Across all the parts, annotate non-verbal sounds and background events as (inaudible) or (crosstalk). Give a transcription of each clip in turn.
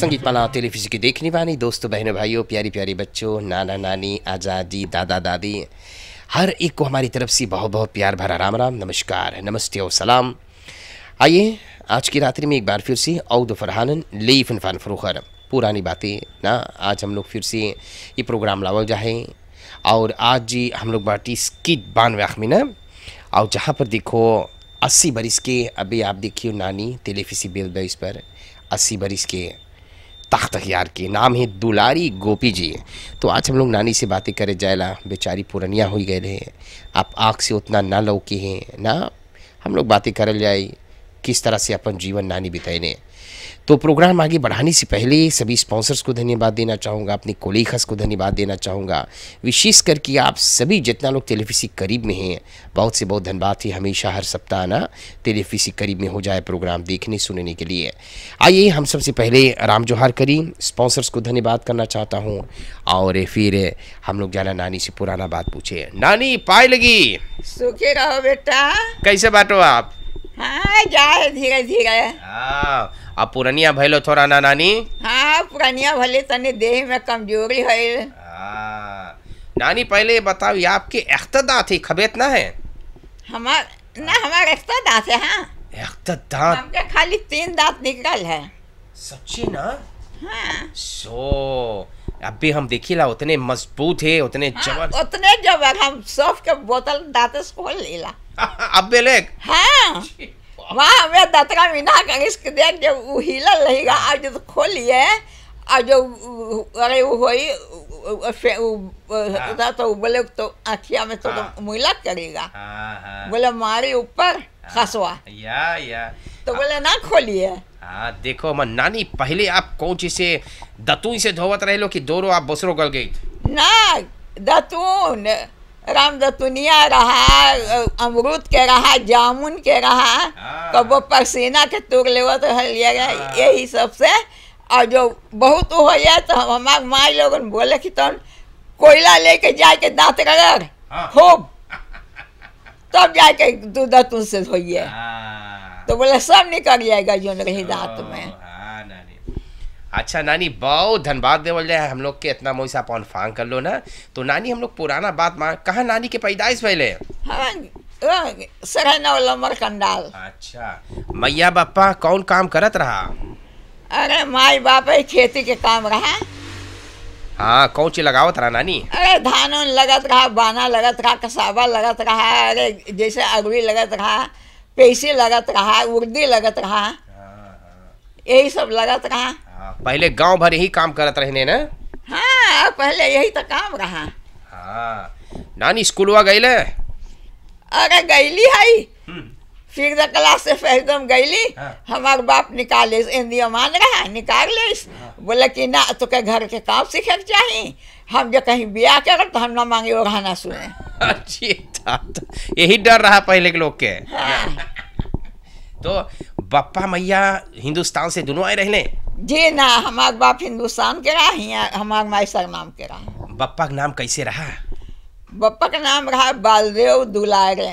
संगीत पाला टेलीफिजी की देखने वाली दोस्तों बहनों भाइयों प्यारी प्यारी बच्चों नाना नानी आजादी दादा दादी हर एक को हमारी तरफ से बहुत बहुत प्यार भरा राम राम नमस्कार नमस्ते और सलाम आइए आज की रात्रि में एक बार फिर से औद फरहानन लई फनफान फरूखर पुरानी बातें ना आज हम लोग फिर से ये प्रोग्राम लावा जाए और आज जी हम लोग बाटी इसकी बान आखमीना और जहाँ पर देखो अस्सी बरिस के अभी आप देखिए नानी तेलेफिसी बेल बेस पर अस्सी बरिस के ताकत अख्तियार की नाम है दुलारी गोपी जी तो आज हम लोग नानी से बातें करें जायला बेचारी पुरनिया हो गए रहे आप आँख से उतना ना लौके हैं ना हम लोग बातें करल जाए किस तरह से अपन जीवन नानी बितैने तो प्रोग्राम आगे बढ़ाने से पहले सभी स्पॉन्सर्स को धन्यवाद देना चाहूँगा अपने कोलेखस को धन्यवाद देना चाहूँगा विशेष करके आप सभी जितना लोग टेलीफिसी करीब में हैं बहुत से बहुत धन्यवाद थी हमेशा हर सप्ताह आना टेलीफिसी करीब में हो जाए प्रोग्राम देखने सुनने के लिए आइए हम सबसे पहले राम जोहार करी स्पॉन्सर्स को धन्यवाद करना चाहता हूँ और फिर हम लोग जाना नानी से पुराना बात पूछे नानी पाए लगी सुखी रहो बेटा कैसे बांटो आप हाँ जाए धीरे धीरे आ हाँ, पुरनिया थोड़ा ना नानी हाँ पुरनिया भले तने देह में कमजोरी है हाँ, नानी पहले बताओ ये आपके अख्तदा थी खबेत ना है हमार ना हमारे हाँ हमके खाली तीन दांत निकल है सच्ची ना हाँ सो so, अब भी हम ला उतने मजबूत है उतने जबर हाँ, उतने जबर हम सौफ के बोतल दाते खोल ला (laughs) अब बेले हाँ (laughs) वहाँ हमें दतरा मीना कर इसके देख जब वो हिला लेगा जो खोलिए और जो तो अरे वो हुई हाँ। तो बोले तो अखिया में तो, हाँ। तो करेगा हाँ, बोले मारे ऊपर खसवा या या तो बोले ना खोलिए आ, देखो मन नानी पहले आप कौची से दतून से धोवत रहे लो कि दोरो आप बसरो गल गई ना दतून राम दतुनिया रहा अमरुद के रहा जामुन के रहा हाँ। कबो पसीना के तुर लेवत हलिया हाँ। यही सबसे और जो बहुत हो जाए तो हम हमारे माई लोग बोले कि तुम कोयला लेके जाए के दाँत रगड़ हाँ। खूब तब तो जाके दूध दतून से धोइए तो बोले सब निकल जाएगा जो नहीं दांत में हाँ, अच्छा नानी बहुत धन्यवाद देवल जाए हम लोग के इतना मोसा पौन फांग कर लो ना तो नानी हम लोग पुराना बात मान कहा नानी के पैदाइश पहले हाँ सरहना कंडाल अच्छा मैया बापा कौन काम करत रहा अरे माय बाप खेती के काम रहा हाँ कौन चीज लगावत रहा नानी अरे धान लगत रहा बाना लगत रहा कसावा लगत रहा अरे जैसे अगवी लगत रहा पैसे लगत रहा उर्दी लगत रहा यही सब लगत रहा हाँ, पहले गांव भर यही काम करत रहने ना हाँ पहले यही तो काम रहा हाँ नानी स्कूलवा गई अरे ली हाई फिर द क्लास से फिर एकदम तो गईली हाँ। हमारे बाप निकाले इंदिया मान रहा निकाल ले हाँ। बोले कि ना तो के घर के काम सीखे चाहे चाहिए हम जो कहीं ब्याह कर तो हम ना मांगे वो गाना सुने अच्छी यही डर रहा पहले के लोग के हाँ। तो बप्पा मैया हिंदुस्तान से दोनों आए रहने जी ना हमारे बाप हिंदुस्तान के रहा हमारे माई सर नाम के रहा बप्पा का नाम कैसे रहा बप्पा का नाम रहा बालदेव दुलारे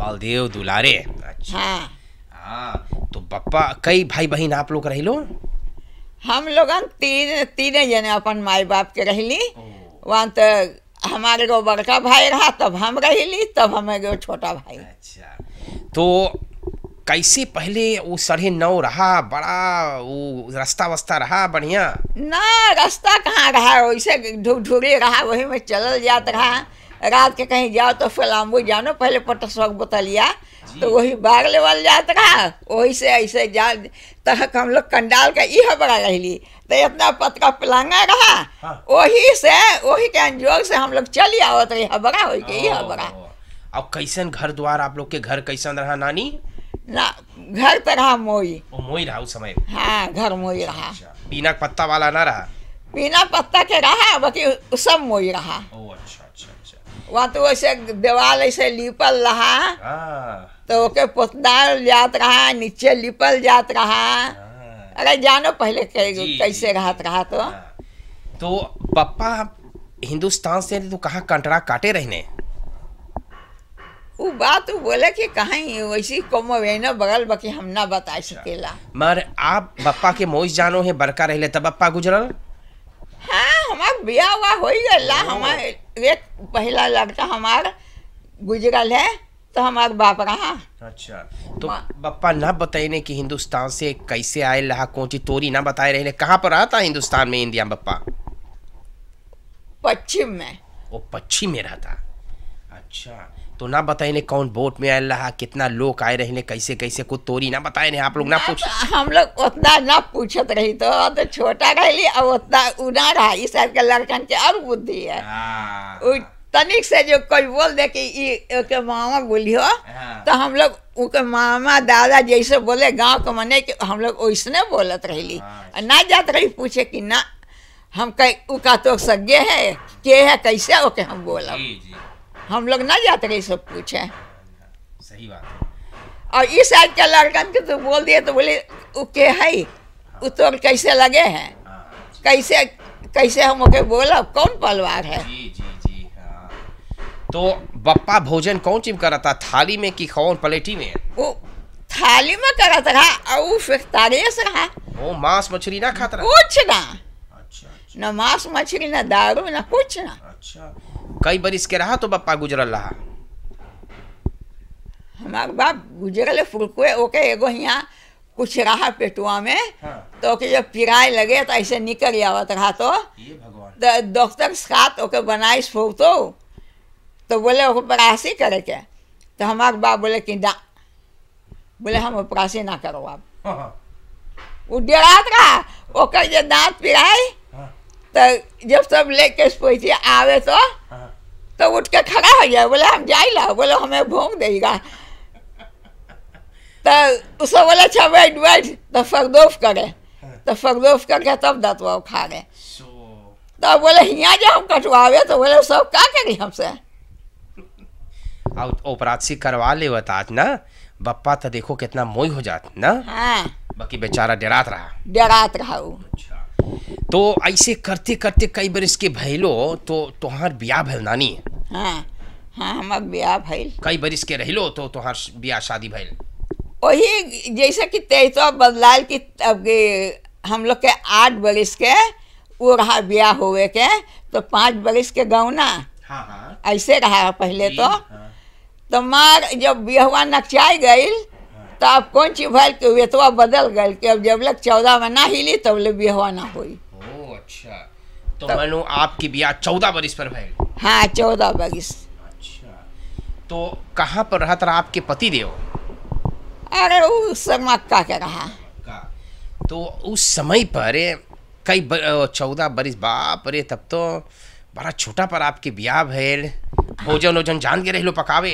बलदेव दुलारे अच्छा हाँ, हाँ तो पप्पा कई भाई बहन आप लोग रहिलो हम लोग तीन तीन जने अपन माई बाप के रहिली वहाँ तो हमारे को बड़का भाई रहा तब हम रहिली तब हमें गो छोटा भाई अच्छा तो कैसे पहले वो साढ़े नौ रहा बड़ा वो रास्ता वस्ता रहा बढ़िया ना रास्ता कहाँ रहा वैसे ढूंढ ढूंढे रहा वही में चल जात रहा रात के कहीं जाओ तो फलामू जाओ ना पहले पटसवक बोतलिया तो वही बाग लेवल जात रहा वही से ऐसे जा तक हम लोग कंडाल तो का यह बड़ा रही तो इतना पतका पलांगा रहा हाँ। वही से वही के अंजोर से हम लोग चल आओ तो यह बड़ा हो गया यह बड़ा अब कैसन घर द्वार आप लोग के घर कैसन रहा नानी ना घर तो रहा मोई मोई रहा उस समय हाँ घर मोई अच्छा, रहा अच्छा। पीना पत्ता वाला ना रहा पीना पत्ता के रहा बाकी सब मोई रहा ओ अच्छा अच्छा वहाँ तो ऐसे देवाल ऐसे लिपल रहा हाँ। तो ओके पोतदार जात रहा नीचे लिपल जात रहा हाँ। अरे जानो पहले कैसे रहा रहा तो हाँ। तो पप्पा हिंदुस्तान से तो कहाँ कंटरा काटे रहने वो बात वो बोले कि कहीं वैसी कोमो वेनो बगल बाकी हम ना बता अच्छा। सकेला मगर आप पप्पा के मोइस जानो है बरका रहले तब पप्पा गुजरल हाँ हमार ब्याह हुआ हो ही गया हमारे एक पहला लड़का हमार गुजरल है तो हमारे बाप रहा अच्छा तो बप्पा ना बताइने कि हिंदुस्तान से कैसे आए लहा कोची तोरी ना बताए रहे कहाँ पर आता हिंदुस्तान में इंडिया बप्पा पश्चिम में वो पश्चिम में रहता अच्छा तो ना बताए ने कौन बोट में आए रहा कितना लोग आए रहे ने कैसे कैसे कुछ तोरी ना बताए ने आप लोग ना पूछ हम लोग उतना ना पूछत रही तो, तो छोटा रही अब उतना उड़ा रहा इस के लड़कन के अब बुद्धि है हाँ। तनिक से जो कोई बोल दे कि ये मामा बोली हो हाँ। तो हम लोग उनके मामा दादा जैसे बोले गांव के मने कि हम लोग वैसने बोलत रही हाँ। ना जात रही पूछे कि ना हम कह उ तो सज्ञे है के है कैसे ओके हम बोलब हम लोग ना जाते रहे सब कुछ है सही बात है और इस साइड का लड़का के तो बोल दिए तो बोले वो के है वो तो कैसे लगे हैं हाँ। कैसे कैसे हम ओके बोला कौन पलवार है जी जी जी हाँ तो बप्पा भोजन कौन चीज कर रहा था थाली में कि कौन पलेटी में वो थाली में करा था हाँ। और वो फिर तारे से रहा वो मांस मछली ना खाता कुछ ना अच्छा, अच्छा। ना मांस मछली ना दारू ना कुछ ना अच्छा कई बरिस के रहा तो बप्पा गुजरल रहा हमारे बाप गुजरल फुलकुए ओके एगो यहाँ कुछ रहा पेटुआ में हाँ। तो के जब पिराए लगे तो ऐसे निकल आवत रहा तो डॉक्टर साथ ओके बनाई फूतो तो बोले ओके प्रासी करे के तो हमारे बाप बोले कि डा बोले हम प्रासी ना करो आप वो डरात रहा ओके जब दांत पिराए हाँ। तो जब सब लेके पहुँचे आवे तो हाँ। तो उठ के खड़ा हो जाए बोले हम जाए ला बोले हमें भोंग देगा तो उसको बोले अच्छा बैठ बैठ तो फरदोफ करे तो फरदोफ करके तब दतवा खा गए तो बोले हिया जो हम कटवावे तो बोले सब का करी हमसे ऑपरेशन करवा ले बता ना बप्पा तो देखो कितना मोई हो जात ना हाँ। बाकी बेचारा डरात रहा डरात रहा वो अच्छा। तो ऐसे करते करते कई बार इसके भैलो तो तोहार ब्याह भैल नानी हाँ हाँ हमार ब्याह भैल कई बार इसके रहलो तो तोहार ब्याह शादी भैल वही जैसे कि तेईस तो बदलाल की अब हम लोग के आठ बरिस के वो रहा ब्याह हुए के तो पांच बरिस के गौना हाँ हाँ ऐसे रहा पहले तो हाँ। तो मार जब बिहवा नक्चाई गई तो आप कौन चीज भाई के वेतवा बदल गए कि अब जब लग चौदह में ना हिली तब तो बिहवा ना हुई अच्छा तो मानो आपकी ब्याह चौदह बरिस पर भाई हाँ चौदह बरिस अच्छा तो कहाँ पर रहा था आपके पति देव अरे उस मक्का के रहा तो उस समय पर कई चौदह बरिस बाप रे तब तो बड़ा छोटा पर आपके ब्याह भैल भोजन वोजन जान के रह लो पकावे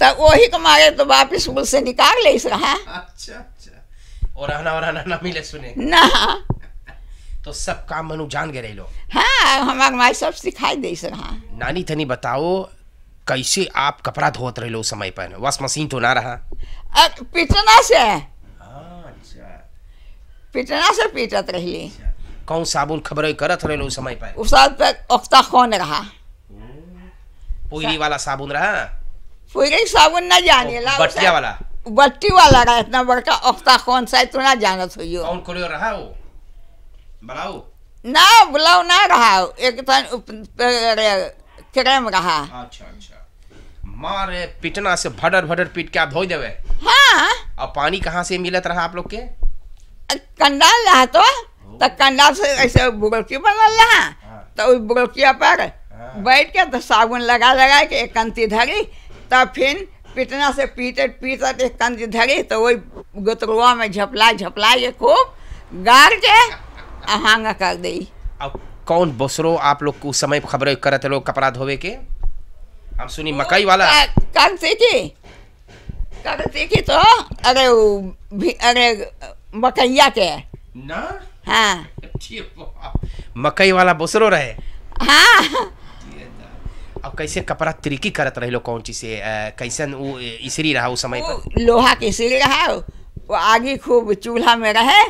तब तो वही को मारे तो बाप स्कूल से निकाल ले रहा अच्छा अच्छा और आना और आना ना मिले सुने ना तो सब काम मनु जान गए लो हाँ हमारे माई सब सिखाई दे रहा नानी थनी बताओ कैसे आप कपड़ा धोत रहे लो समय पर वॉश मशीन तो ना रहा अग, पिटना से हाँ, अच्छा। पिटना से पीटत रही अच्छा। कौन साबुन खबरें करत रहे लो समय पर उस पर अख्ता कौन रहा पूरी वाला साबुन रहा कोई कहीं साबुन ना जानिएला बट्टिया वाला बट्टी वाला रहा इतना बड़का अफ्ता कौन सा तू ना जानत हो कौन कोरियो रहा हो बुलाओ ना बुलाओ ना रहा एक तन तो क्रेम रहा अच्छा अच्छा मारे पिटना से भडर भडर पीट के आप धोई देवे हाँ और पानी कहाँ से मिलत रहा आप लोग के कंडाल रहा तो तो कंडाल से ऐसे बुगलकी बना ला हाँ। तो बुगलकिया पर हाँ। बैठ के तो साबुन लगा लगा के एक कंती धरी तब फिर पिटना से पीटत पीटत एक तंज धरे तो वही गोतरुआ में झपला झपला के खूब गार के अहांगा कर दी अब कौन बसरो आप लोग उस समय खबरें करते लोग कपड़ा धोवे के हम सुनी मकई वाला कौन से के कौन से के तो अरे अरे मकईया के ना हाँ मकई वाला बसरो रहे हाँ अब कैसे कपड़ा त्रिकी करत रहे लो कौन चीज से कैसे वो इसरी रहा उस समय पर लोहा के इसरी रहा वो आगे खूब चूल्हा में रहे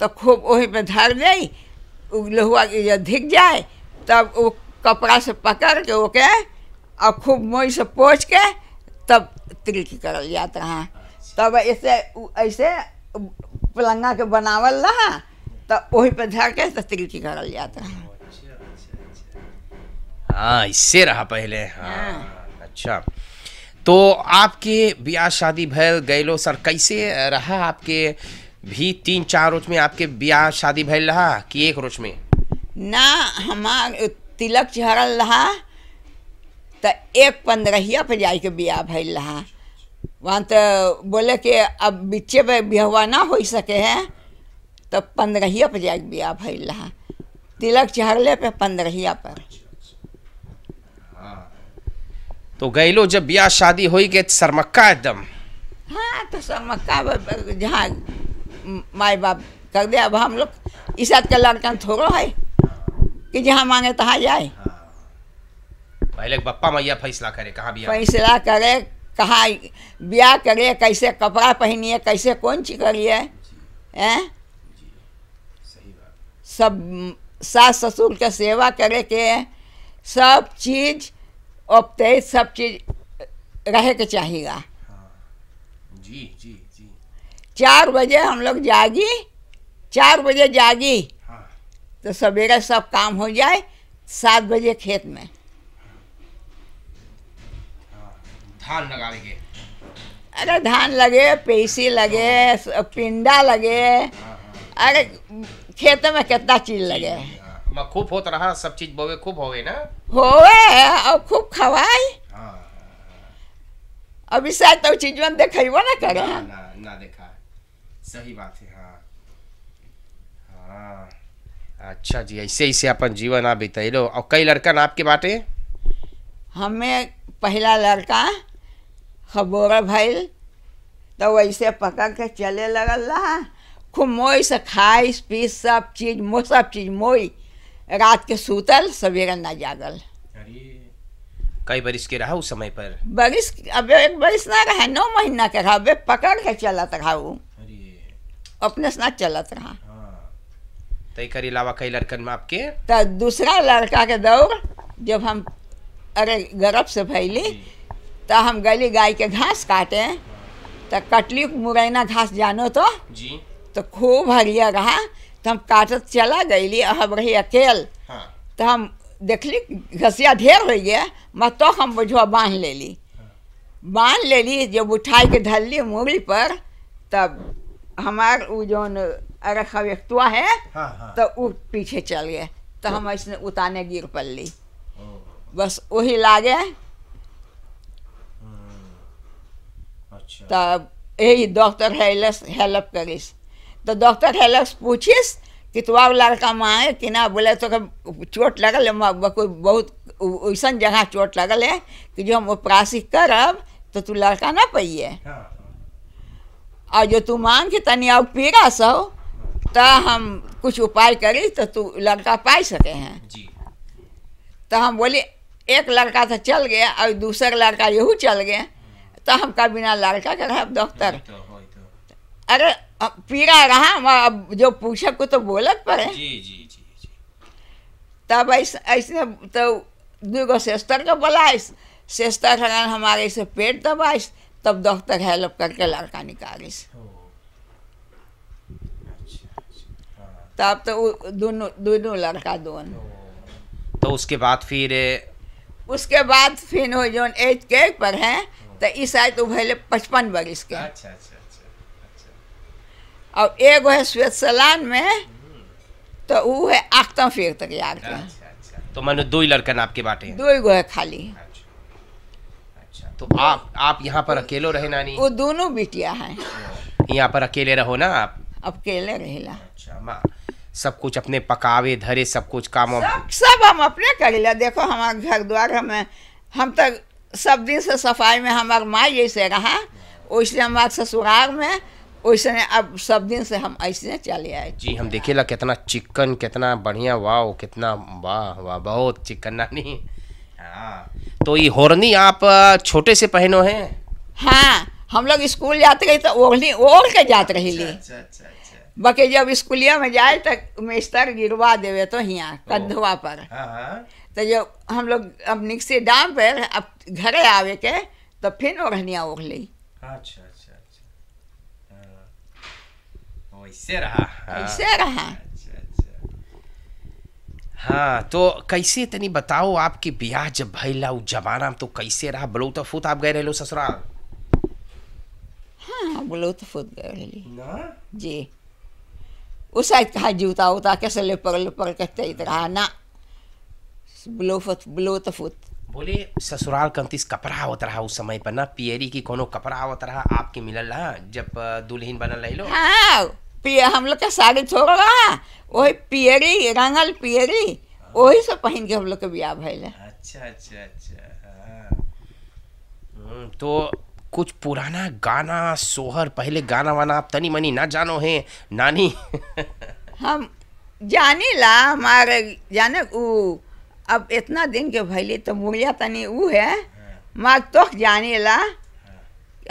तो खूब वही पर धर गई लोहा धिक जाए तब वो कपड़ा से पकड़ के ओके और खूब मोई से पोछ के तब तिलकी करल जाता रहा तब ऐसे ऐसे पलंगा के बनावल रहा तब वही पर धर के तो कर करल जात हाँ इससे रहा पहले हाँ, हाँ अच्छा तो आपके ब्याह शादी भैल गैलो सर कैसे रहा आपके भी तीन चार रोज में आपके ब्याह शादी भय रहा कि एक रोज में ना हमारे तिलक चढ़ल रहा तो एक पंद्रहिया पर जाए के ब्याह भय रहा वहाँ तो बोले कि अब बिच्चे में ब्याह ना हो सके है तो पंद्रहिया पर जाए के ब्याह भय रहा तिलक चढ़ले पे पंद्रहिया पर तो लो जब ब्याह शादी हुई के तो सरमक्का एकदम हाँ तो सरमक्का जहाँ माए बाप कर दे अब हम लोग इस का लड़का थोड़ो है कि जहाँ मांगे तहाँ जाए पहले बप्पा मैया फैसला करे कहाँ भी फैसला करे कहाँ ब्याह करे कैसे कपड़ा पहनिए कैसे कौन चीज करिए सब सास ससुर के सेवा करे के सब चीज़ अब तय सब चीज रह के चाहेगा हाँ। जी जी जी चार बजे हम लोग जागी चार बजे जागी हाँ। तो सवेरे सब काम हो जाए सात बजे खेत में हाँ। धान लगा अरे धान लगे पेसी लगे हाँ। पिंडा लगे अरे खेत में कितना चीज लगे खूब होत रहा सब चीज बोवे खूब होवे ना होवे और खूब खवाई हां अभी शायद तो चीज में देखो ना करे ना, ना, ना देखा सही बात है हां हां अच्छा जी ऐसे ऐसे अपन जीवन आप बीतलो और कई लड़का ना आपके बाटे हमें पहला लड़का खबोरा भैल तो वैसे पका के चले लगल ला खूब मोई से खाई पी सब चीज मो सब चीज मोई रात के सूतल सवेरा ना जागल कई बरिस के रहा उस समय पर बरिस अबे एक बरिस ना रहा नौ महीना के रहा वे पकड़ के चलत रहा वो अपने से ना चलत रहा हाँ। तो एक अलावा कई लड़कन में आपके तो दूसरा लड़का के दौर जब हम अरे गर्भ से फैली तो हम गली गाय के घास काटे हाँ। तो कटली मुरैना घास जानो तो जी तो खूब हरिया रहा तो हम काटत चला गई हम रही अकेल हाँ। तो हम देखली घसिया ढेर हो गया मत तो हम बुझो बांध ले ली हाँ। बांध ले ली जब उठा के धल ली पर तब हमार वो जौन अरखा व्यक्तुआ है हाँ, तो वो पीछे चल गए तो हम ऐसे उतारने गिर पड़ ली बस वही लागे हम्म। अच्छा। तब यही डॉक्टर हेल्प करीस तो डॉक्टर हेलो पूछिस कि तू आप लड़का माँ है कि ना बोले तो चोट लगल है कोई बहुत ऐसा जगह चोट लगल है कि जो हम उपरासी करब तो तू लड़का ना पइए हाँ। और जो तू मांग के तनी और पीड़ा सो तो हम कुछ उपाय करी तो तू लड़का पाई सके हैं तो हम बोले एक लड़का तो चल गया और दूसरा लड़का यहू चल गया हाँ। तो हम का बिना लड़का कर डॉक्टर तो। अरे अब पीड़ा रहा हम जो पूछा को तो बोलत पड़े जी जी जी जी तब ऐसे ऐसे तो दूगो सेस्टर को बोलाइस सेस्टर हलन हमारे से पेट दबाइस तब डॉक्टर हेल्प करके लड़का निकालिस अच्छा, अच्छा। तब तो दोनों दोनों लड़का दोनों तो उसके बाद फिर उसके बाद फिर जो एज के पर है तो इस आय तो पहले पचपन बरिस के अच्छा अच्छा और एगो है स्विट्जरलैंड में तो वो है आखता फेरत तक याद के अच्छा, अच्छा। तो मैंने दो ही लड़कन आपके बाटे दो ही गो है खाली अच्छा, अच्छा। तो आप आप यहाँ पर अकेले रहे नानी वो दोनों बिटिया है यहाँ पर अकेले रहो ना आप अकेले रहेला अच्छा सब कुछ अपने पकावे धरे सब कुछ काम सब, सब हम अपने कर करेला देखो हमारे घर द्वार में हम तक तो सब दिन से सफाई में हमारे माँ जैसे रहा उसने हमारे ससुराल में वैसे अब सब दिन से हम ऐसे चले आए जी हम देखेला कितना चिकन कितना बढ़िया वाह कितना वाह वाह बहुत चिकन नानी हाँ तो ये होरनी आप छोटे से पहनो है हाँ हम लोग स्कूल जाते रहे तो ओढ़नी ओढ़ के जाते रहे लिए अच्छा, अच्छा, अच्छा, बाकी जब स्कूलिया में जाए तो मिस्टर गिरवा देवे तो यहाँ कदवा पर हाँ, हाँ। तो जब हम लोग अब निकसे डाम पर अब घरे आवे के तो फिर ओढ़निया ओढ़ ली अच्छा कैसे रहा कैसे रहा हाँ तो कैसे तनी बताओ आपके ब्याह जब भैला उस जमाना तो कैसे रहा तो फूत आप गए रहे ससुराल हाँ फूत गए ना जी उस साइड कहा जूता उता कैसे ले पकड़ ले पकड़ कहते इधर ना फूत बोले ससुराल कंतिस कपड़ा आवत रहा उस समय पर ना पियरी की कोनो कपड़ा आवत रहा आपके मिलल रहा जब दुल्हीन बनल रही लो हाँ। पिए हम लोग का साड़ी छोड़ रहा वही पियरी रंगल पियरी वही सब पहन के हम लोग के ब्याह भैल अच्छा अच्छा अच्छा हाँ। हम्म, तो कुछ पुराना गाना सोहर पहले गाना वाना आप तनी मनी ना जानो है नानी हम जानी ला हमारे जाने उ अब इतना दिन के भैली तो मुड़िया तनी वो है हाँ। मार तो जाने ला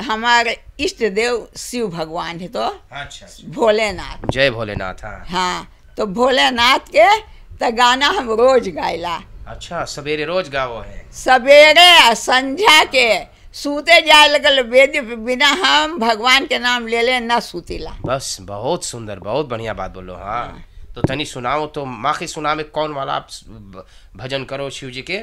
हमारे इष्ट देव शिव भगवान है तो अच्छा, अच्छा भोलेनाथ जय भोलेनाथ हाँ हाँ तो भोलेनाथ के तो गाना हम रोज गायला अच्छा सवेरे रोज गाओ है सवेरे संध्या के सूते जाए लगल वेद बिना हम भगवान के नाम ले ले ना सूतीला बस बहुत सुंदर बहुत बढ़िया बात बोलो हाँ, हाँ। तो तनी सुनाओ तो माखी सुना में कौन वाला आप भजन करो शिव जी के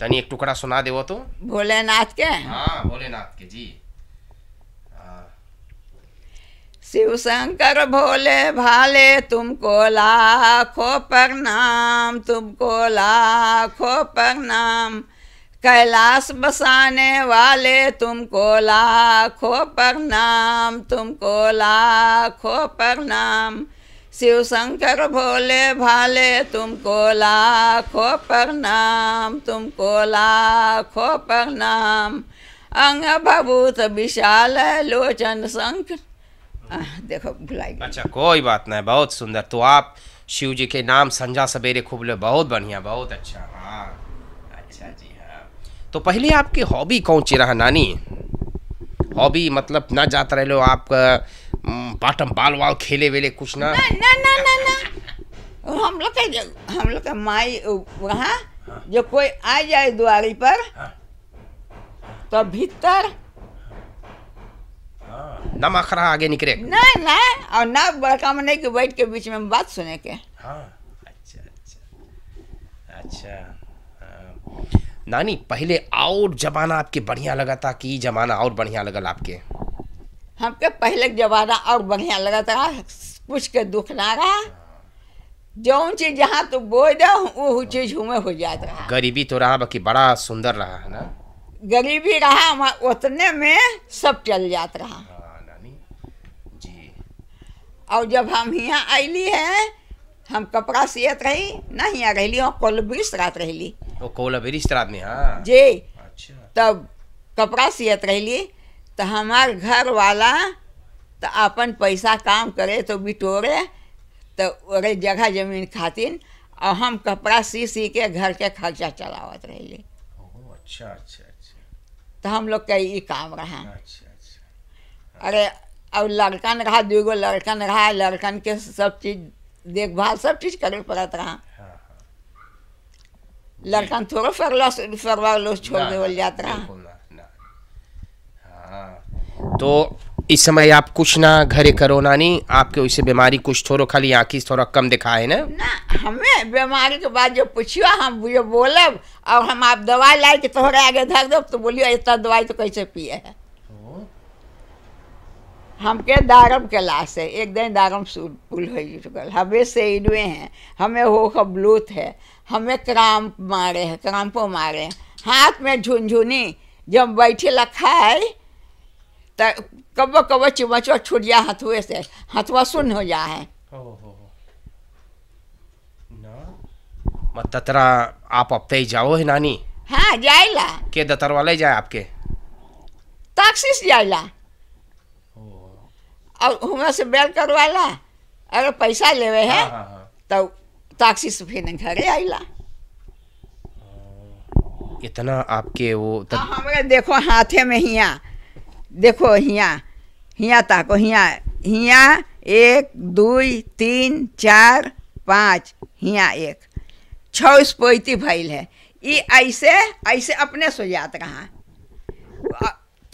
तनी एक टुकड़ा सुना देवो तो भोलेनाथ के हाँ भोलेनाथ के जी शिव शंकर भोले भाले तुमको लाखो प्रणाम तुमको लाखो प्रणाम कैलाश बसाने वाले तुमको लाखो प्रणाम तुमको लाखो प्रणाम शिव शंकर भोले भाले तुमको लाखों प्रणाम तुमको लाखों प्रणाम अंग भभूत विशाल लोचन शंख देखो भुलाई अच्छा कोई बात नहीं बहुत सुंदर तो आप शिव जी के नाम संजा सवेरे खूब ले बहुत बढ़िया बहुत अच्छा हाँ अच्छा जी हाँ तो पहले आपकी हॉबी कौन सी रहा नानी हॉबी मतलब ना जाते रहे लो आप बाटम हम्म, बाल वाल खेले वेले कुछ ना ना ना ना ना, हम लोग के हम लोग के माई वहाँ हाँ। जो कोई आ जाए द्वारी पर हाँ। तो भीतर हाँ। ना मखरा आगे निकले ना ना और ना बड़का मने के बैठ के बीच में बात सुने के अच्छा अच्छा अच्छा नानी पहले और जमाना आपके बढ़िया लगा था कि जमाना और बढ़िया लगा आपके हमके पहले जमाना और बढ़िया लगा था कुछ के दुख ना रहा जौन चीज जहाँ तो बोए दो वो चीज हुए हो जाता रहा गरीबी तो रहा बाकी बड़ा सुंदर रहा है ना गरीबी रहा उतने में सब चल जाता रहा हाँ, और जब हम यहाँ आईली है हम कपड़ा सियत रही ना यहाँ रहली हम कोलब्रिस रात रहली ओ कोलब्रिस रात में हाँ जी अच्छा तब कपड़ा सियत रहली तो हमार घर वाला तो अपन पैसा काम करे तो बिटोरे तो ओरे जगह जमीन खातिन और हम कपड़ा सी सी के घर के खर्चा चलावत रह अच्छा अच्छा अच्छा तो हम लोग का ये काम रहा अच्छा अच्छा अरे अब लड़कन रहा दू गो लड़कन रहा लड़कन के सब चीज देखभाल सब चीज करे पड़त रहा हाँ, हाँ। लड़कन थोड़ा फरवा लो छोड़ देवल जात रहा तो इस समय आप कुछ ना घरे करो नानी आपके उसे बीमारी कुछ थोड़ा खाली आँखी थोड़ा कम दिखाए ना ना हमें बीमारी के बाद जो पूछियो हम जो बोलब और हम आप दवाई लाए के तोहरे आगे धक दो तो बोलियो इतना दवाई तो कैसे पिए है हमके दारम के लाश है एक दिन दारम पुल हो चुकल हमें सेडवे हैं हमें हो का ब्लूथ है हमें क्राम्प मारे हैं क्राम्पो मारे हैं हाथ में झुनझुनी जब बैठे लखा है तो कब कब चुमचुआ छूट जा हथुए से हथुआ सुन हो जा है मत आप अपते ही जाओ है नानी हाँ जाइला के दतर वाले जाए आपके टैक्सी से जाइला और हुआ से बेल करवाला अगर पैसा लेवे है हाँ, हाँ, हाँ, तो टैक्सी से फिर घरे आइला इतना आपके वो तब... हमारे हाँ, देखो हाथे में ही हिया देखो हिया हिया ताको हिया हिया एक दुई तीन चार पाँच हियाँ एक छः स्पोइती भैल है ये ऐसे ऐसे अपने सो जात रहा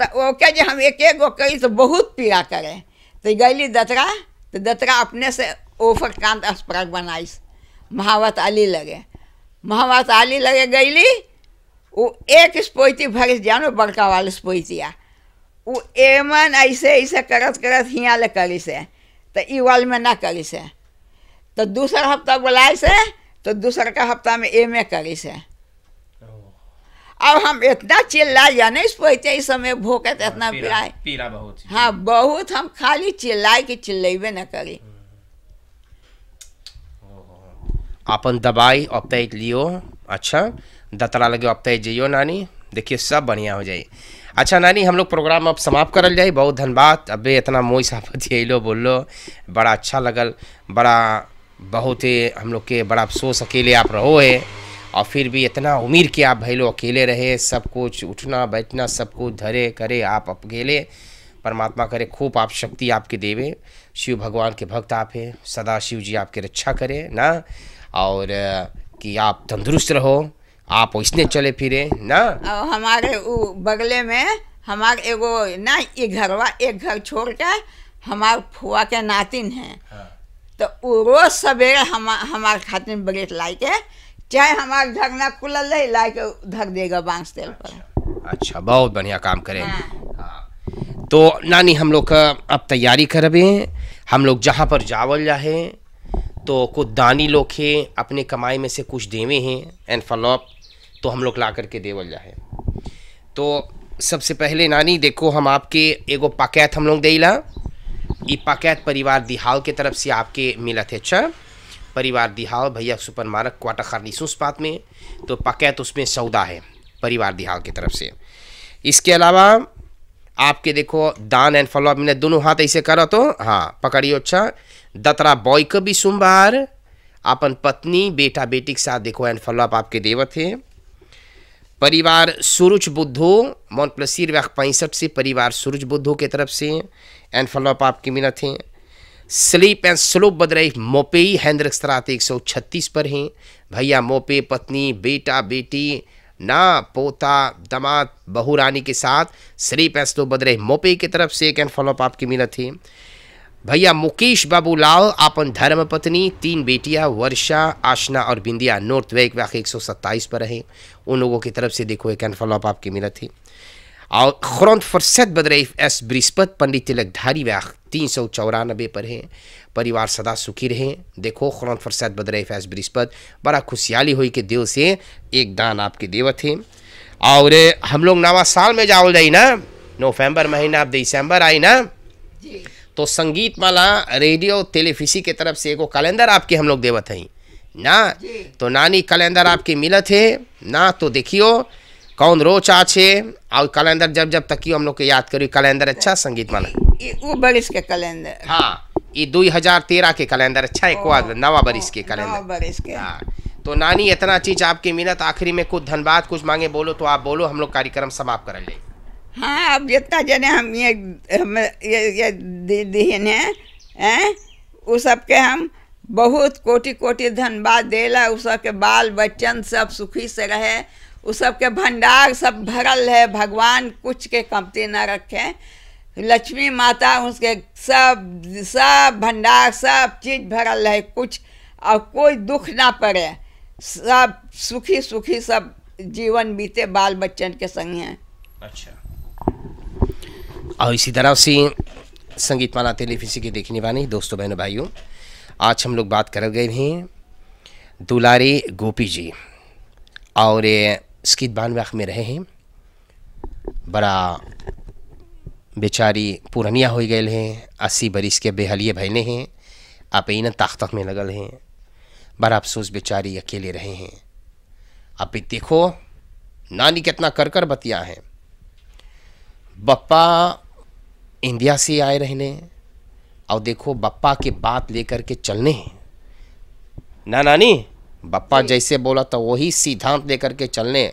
तो जो हम एक एक गो कही तो बहुत पीड़ा करें तो गैली दतरा तो दतरा अपने से कांत स्प्रक बनाइस महावत आली लगे महावत आली लगे गैली वो एक स्पोती भर जानो बड़का वाले आ उ एमन ऐसे ऐसे करत करत हियाँ ले करी से तो ई वाल में ना करी से तो दूसरा हफ्ता बुलाए से तो दूसर का हफ्ता में एम ए करी से अब हम इतना चिल्ला या नहीं पहते इस समय भूखे तो इतना पिराए पीरा बहुत हाँ बहुत हम खाली चिल्लाए कि चिल्लेबे न करी अपन दवाई अब तय लियो अच्छा दतरा लगे अब तय जइयो नानी देखिए सब बढ़िया हो जाए अच्छा नानी हम लोग प्रोग्राम अब समाप्त करल जाए बहुत धन्यवाद अब इतना मोई साफत अलो बोलो बड़ा अच्छा लगल बड़ा बहुत ही हम लोग के बड़ा अफसोस अकेले आप रहो है और फिर भी इतना उम्मीद के आप भैलो अकेले रहे सब कुछ उठना बैठना सब कुछ धरे करे आप अकेले परमात्मा करे खूब आप शक्ति आपके देवे शिव भगवान के भक्त आप हैं सदा शिव जी आपके रक्षा करें ना और कि आप तंदुरुस्त रहो आप इसने चले फिरे ना और हमारे उ, बगले में हमारे एगो ना ये घरवा एक घर छोड़ के हमारे फुआ के नातिन है हाँ। तो वो रोज सवेरे हम हमारे खातिन ब्रेड लाई के चाहे हमारे घर ना खुलल रही ला के धर देगा बांस तेल पर अच्छा, अच्छा बहुत बढ़िया काम करें हाँ।, हाँ। तो नानी हम लोग का अब तैयारी करबे हम लोग जहाँ पर जावल जाए तो कुछ दानी लोग हैं अपने कमाई में से कुछ देवे हैं एनफलॉप तो हम लोग ला करके देवल जाए तो सबसे पहले नानी देखो हम आपके एगो पकैत हम लोग ला ये पकैत परिवार दिहाल के तरफ से आपके मिला थे अच्छा परिवार दिहाल भैया सुपर मारक क्वाटा खानीसूस सुस्पात में तो पकैत उसमें सौदा है परिवार दिहाल की तरफ से इसके अलावा आपके देखो दान एंड फॉलोअप मैंने दोनों हाथ ऐसे करो तो हाँ पकड़ियो अच्छा दतरा बॉय का भी सोमवार अपन पत्नी बेटा बेटी के साथ देखो एंड फॉलोअप आपके देवत है परिवार सूरज बुद्धो मोन प्लसीर व्याख पैंसठ से परिवार सूरज बुद्धो के तरफ से एंड फॉलोअप आपकी मिनत हैं स्लीप एंड स्लोप बदराइफ मोपेई हेंद्र स्तरात एक सौ छत्तीस पर हैं भैया मोपे पत्नी बेटा बेटी ना पोता दमाद बहुरानी के साथ स्लीप एंड स्लोप बदराइफ मोपे की तरफ से एक एंड फॉलोअप आपकी मिनत है भैया मुकेश बाबू लाल अपन धर्मपत्नी तीन बेटियां वर्षा आशना और बिंदिया नॉर्थ वेक वाक एक पर रहे उन लोगों की तरफ से देखो एक फॉलोअप आपकी मिला थी और खुरंत फरसत बदरेफ एस बृहस्पत पंडित तिलकधारी व्याख तीन सौ चौरानबे पर हैं परिवार सदा सुखी रहें देखो खुरंत फरसत बदरेफ एस बृहस्पत बड़ा खुशहाली हुई के दिल से एक दान आपके देवत हैं और हम लोग नवा साल में जाओ जाए ना नवम्बर महीना अब दिसंबर आई ना तो संगीत माला रेडियो टेलीफिसी के तरफ से एगो कैलेंडर आपके हम लोग देवत हैं ना तो नानी कैलेंडर आपके मिलत है ना तो देखियो कौन रोच आछे और कैलेंडर जब जब तक हम लोग के याद करी कैलेंडर अच्छा संगीत माला वो बरिस के कैलेंडर हाँ ये दो हजार तेरह के कैलेंडर अच्छा एक नवा बरिस के कैलेंडर बरिस के हाँ, तो नानी इतना चीज आपके मिलत आखिरी में कुछ धनबाद कुछ मांगे बोलो तो आप बोलो हम लोग कार्यक्रम समाप्त कर लेंगे हाँ अब जितना जने हम ये हम ये ये दीन हैं हैं वो सबके हम बहुत कोटि कोटि धनबाद देला उस सबके बाल बच्चन सब सुखी से रहे उ सबके भंडार सब भरल है भगवान कुछ के कमती ना रखे लक्ष्मी माता उसके सब सब भंडार सब चीज़ भरल है कुछ और कोई दुख ना पड़े सब सुखी सुखी सब जीवन बीते बाल बच्चन के संग हैं अच्छा और इसी तरह से संगीत माला तेलीफिसी के देखने वाले दोस्तों बहनों भाइयों आज हम लोग बात कर गए हैं दुलारे गोपी जी और इसकी बानवे वक्त में रहे हैं बड़ा बेचारी पुरानिया हो गए हैं अस्सी बरिस के बेहलिए भैले हैं आप इन ताकत में लगल हैं बड़ा अफसोस बेचारी अकेले रहे हैं आप देखो नानी कितना कर कर बतिया हैं बप्पा इंडिया से आए रहने और देखो बप्पा के बात लेकर के चलने हैं ना नानी बप्पा जैसे बोला तो वही सिद्धांत लेकर के चलने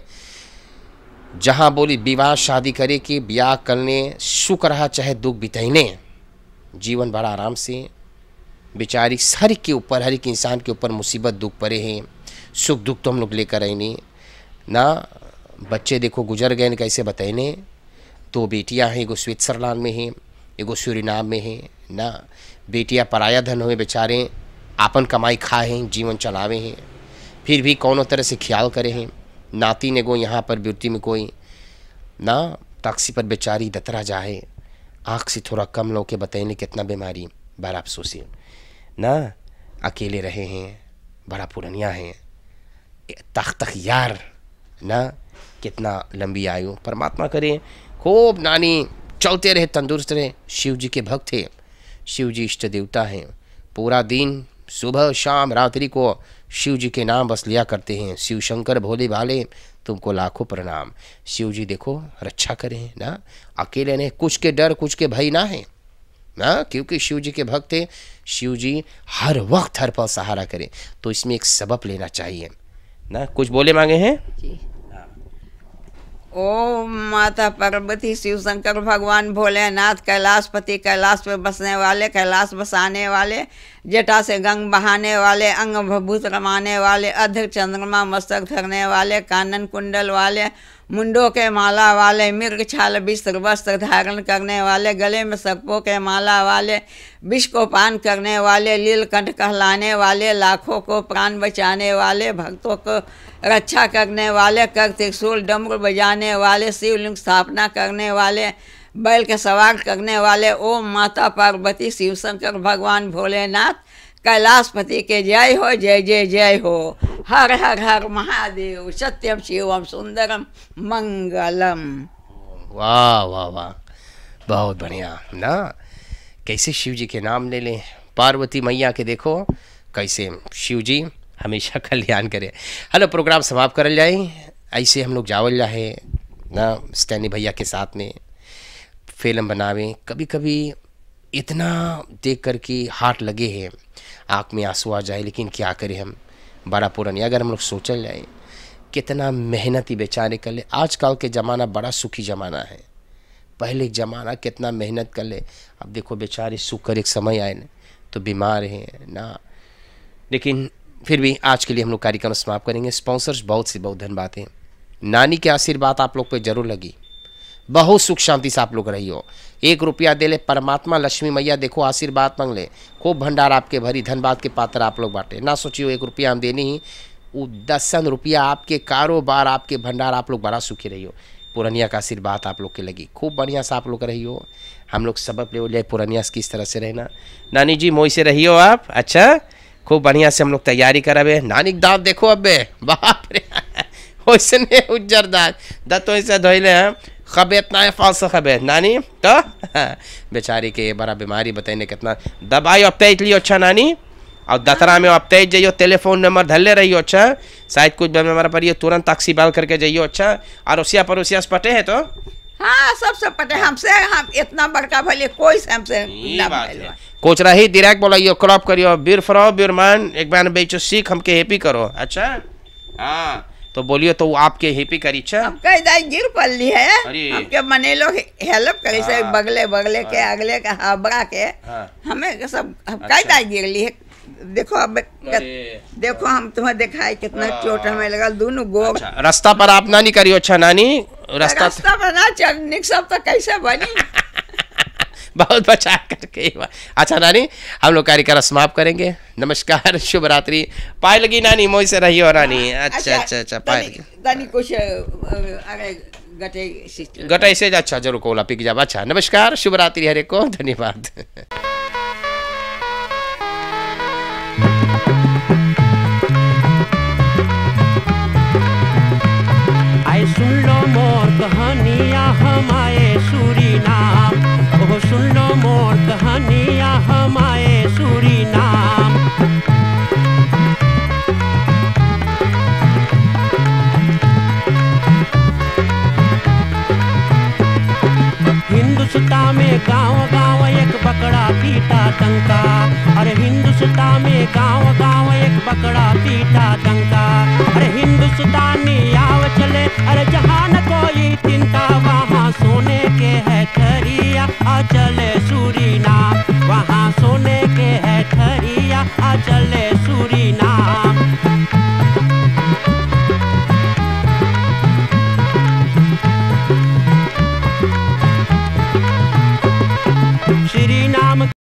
जहाँ बोली विवाह शादी करे कि ब्याह करने सुख रहा चाहे दुख बिताइने जीवन बड़ा आराम से बेचारी हर के ऊपर हर एक इंसान के ऊपर मुसीबत दुख पड़े हैं सुख दुख तो हम लोग लेकर आए ना बच्चे देखो गुजर गए कैसे बताए तो बेटियां हैं एगो स्विट्ज़रलैंड में हैं एगो सूरीनाम में हैं ना बेटियां पराया धन हुए बेचारे आपन कमाई खाए हैं जीवन चलावे हैं फिर भी कौनों तरह से ख्याल करे हैं नाती ने गो यहाँ पर ब्यूटी में कोई ना टैक्सी पर बेचारी दतरा जाए आँख से थोड़ा कम लो के बताएंगे कितना बीमारी बड़ा अफसोस है ना अकेले रहे हैं बड़ा पुरानिया हैं तख यार ना कितना लंबी आयु परमात्मा करे खूब नानी चलते रहे तंदुरुस्त रहे शिव जी के भक्त थे शिव जी इष्ट देवता हैं पूरा दिन सुबह शाम रात्रि को शिव जी के नाम बस लिया करते हैं शिव शंकर भोले भाले तुमको लाखों प्रणाम शिव जी देखो रक्षा करें ना अकेले ने कुछ के डर कुछ के भय ना है ना क्योंकि शिव जी के भक्त हैं शिव जी हर वक्त हर पल सहारा करें तो इसमें एक सबक लेना चाहिए ना कुछ बोले मांगे हैं जी ओम माता पार्वती शिव शंकर भगवान भोलेनाथ कैलाश पति कैलाश पे बसने वाले कैलाश बसाने वाले जटा से गंग बहाने वाले अंग भभूत रमाने वाले अध्य चंद्रमा मस्तक धरने वाले कानन कुंडल वाले मुंडों के माला वाले मृग छाल विस्त्र वस्त्र धारण करने वाले गले में सर्पों के माला वाले विष को पान करने वाले लीलकंठ कहलाने वाले लाखों को प्राण बचाने वाले भक्तों को रक्षा करने वाले कर त्रिशूल डमरू बजाने वाले शिवलिंग स्थापना करने वाले बैल के सवार करने वाले ओम माता पार्वती शिवशंकर भगवान भोलेनाथ कैलाशपति के जय हो जय जय जय हो हर हर हर महादेव सत्यम शिवम सुंदरम मंगलम वाह वाह वाह बहुत बढ़िया ना कैसे शिव जी के नाम ले लें पार्वती मैया के देखो कैसे शिव जी हमेशा (laughs) कल्याण करें हेलो प्रोग्राम समाप्त कर जाए ऐसे हम लोग जावल जाए ना स्टैनी भैया के साथ में फिल्म बनावें कभी कभी इतना देख कर के हार्ट लगे हैं आँख में आंसू आ जाए लेकिन क्या करें हम बड़ा पुरानी अगर हम लोग सोचल जाए कितना मेहनती बेचारे कर ले आजकल के ज़माना बड़ा सुखी ज़माना है पहले ज़माना कितना मेहनत कर ले अब देखो बेचारे सुख कर एक समय आए ना तो बीमार हैं ना लेकिन फिर भी आज के लिए हम लोग कार्यक्रम समाप्त करेंगे स्पॉन्सर्स बहुत से बहुत धन्यवाद हैं नानी के आशीर्वाद आप लोग पे ज़रूर लगी बहुत सुख शांति से आप लोग रही हो एक रुपया दे ले परमात्मा लक्ष्मी मैया देखो आशीर्वाद मांग ले खूब भंडार आपके भरी धनबाद के पात्र आप लोग बांटे ना सोचियो एक रुपया हम देनी ही वो दसन रुपया आपके कारोबार आपके भंडार आप लोग बड़ा सुखी रही हो पुरानिया का आशीर्वाद आप लोग के लगी खूब बढ़िया से आप लोग रही हो हम लोग सबक ले ले से किस तरह से रहना नानी जी मोई से रही हो आप अच्छा खूब बढ़िया से हम लोग तैयारी करावे नानी दाँत देखो अब बाप रे वैसे (laughs) उज्जर दाँत दत वैसे धोले हैं खबेतना फालसा खबेत नानी तो (laughs) बेचारी के बड़ा बीमारी बताइने कितना दबाई अब तेज लियो अच्छा नानी और दतरा में अब तेज जइयो टेलीफोन नंबर धल्ले रही हो अच्छा शायद कुछ बम हमारा पर ये तुरंत टैक्सी बाल करके जइयो अच्छा अरोसिया पड़ोसिया से पटे है तो हाँ सब सब पटे हमसे हम इतना बड़का भले कोई से हमसे कोच रही डायरेक्ट बोलाइयो क्रॉप करियो बिर फरो बिरमान एक बार बेचो सीख हमके हैप्पी करो अच्छा हाँ तो बोलिए तो आपके हिपी करी छाई गिर पड़ी है आपके मने लोग हेल्प करी से बगले बगले के हाँ। अगले के हाबड़ा के हाँ। हमें सब हमका अच्छा। इदाई गिर ली है देखो अब देखो हम तुम्हें दिखाए कितना हाँ। चोट हमें लगा दोनों गो अच्छा, रास्ता पर आप नानी करियो अच्छा नानी रास्ता रास्ता पर ना चल निक सब तो कैसे बनी (laughs) बहुत बचा करके अच्छा नानी हम लोग कार्यक्रम समाप्त करेंगे नमस्कार शुभ रात्रि पाए लगी नानी मोह से रही हो रानी हाँ, अच्छा अच्छा अच्छा, अच्छा पाए लगी नानी कुछ गटाई से अच्छा जरूर कोला पिक जाब अच्छा नमस्कार शुभ रात्रि हरे को धन्यवाद बकड़ा पीटा तंका अरे हिंदुस्तान में गांव गांव एक बकड़ा पीटा तंका अरे हिंदुस्तानी आव चले अरे जहान कोई चिंता वहाँ सोने के है थरिया आ चले सूरी ना वहाँ सोने के है थरिया आ चले सूरी